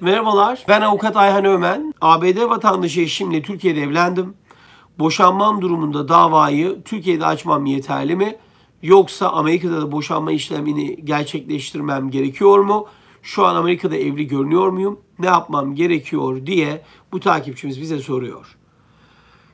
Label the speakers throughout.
Speaker 1: Merhabalar, ben avukat Ayhan Ömen. ABD vatandaşı eşimle Türkiye'de evlendim. Boşanmam durumunda davayı Türkiye'de açmam yeterli mi? Yoksa Amerika'da da boşanma işlemini gerçekleştirmem gerekiyor mu? Şu an Amerika'da evli görünüyor muyum? Ne yapmam gerekiyor diye bu takipçimiz bize soruyor.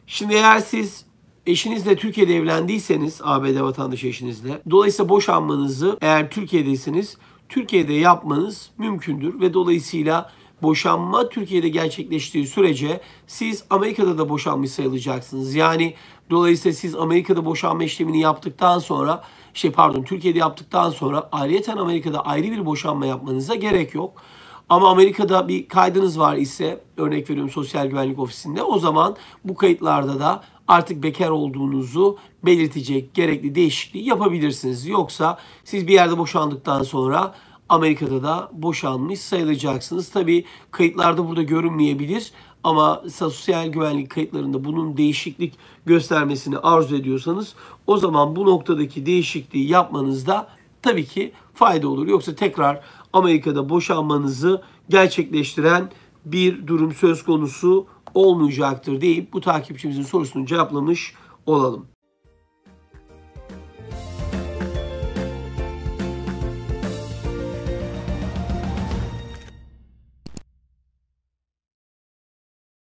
Speaker 1: Şimdi eğer siz eşinizle Türkiye'de evlendiyseniz, ABD vatandaşı eşinizle, dolayısıyla boşanmanızı eğer Türkiye'desiniz Türkiye'de yapmanız mümkündür ve dolayısıyla boşanma Türkiye'de gerçekleştiği sürece siz Amerika'da da boşanmış sayılacaksınız. Yani dolayısıyla siz Amerika'da boşanma işlemini yaptıktan sonra şey pardon Türkiye'de yaptıktan sonra ayrıyeten Amerika'da ayrı bir boşanma yapmanıza gerek yok. Ama Amerika'da bir kaydınız var ise örnek veriyorum Sosyal Güvenlik Ofisi'nde o zaman bu kayıtlarda da artık bekar olduğunuzu belirtecek gerekli değişikliği yapabilirsiniz. Yoksa siz bir yerde boşandıktan sonra Amerika'da da boşanmış sayılacaksınız. Tabii kayıtlarda burada görünmeyebilir ama sosyal güvenlik kayıtlarında bunun değişiklik göstermesini arzu ediyorsanız o zaman bu noktadaki değişikliği yapmanızda tabii ki fayda olur. Yoksa tekrar Amerika'da boşanmanızı gerçekleştiren bir durum söz konusu olmayacaktır deyip bu takipçimizin sorusunu cevaplamış olalım.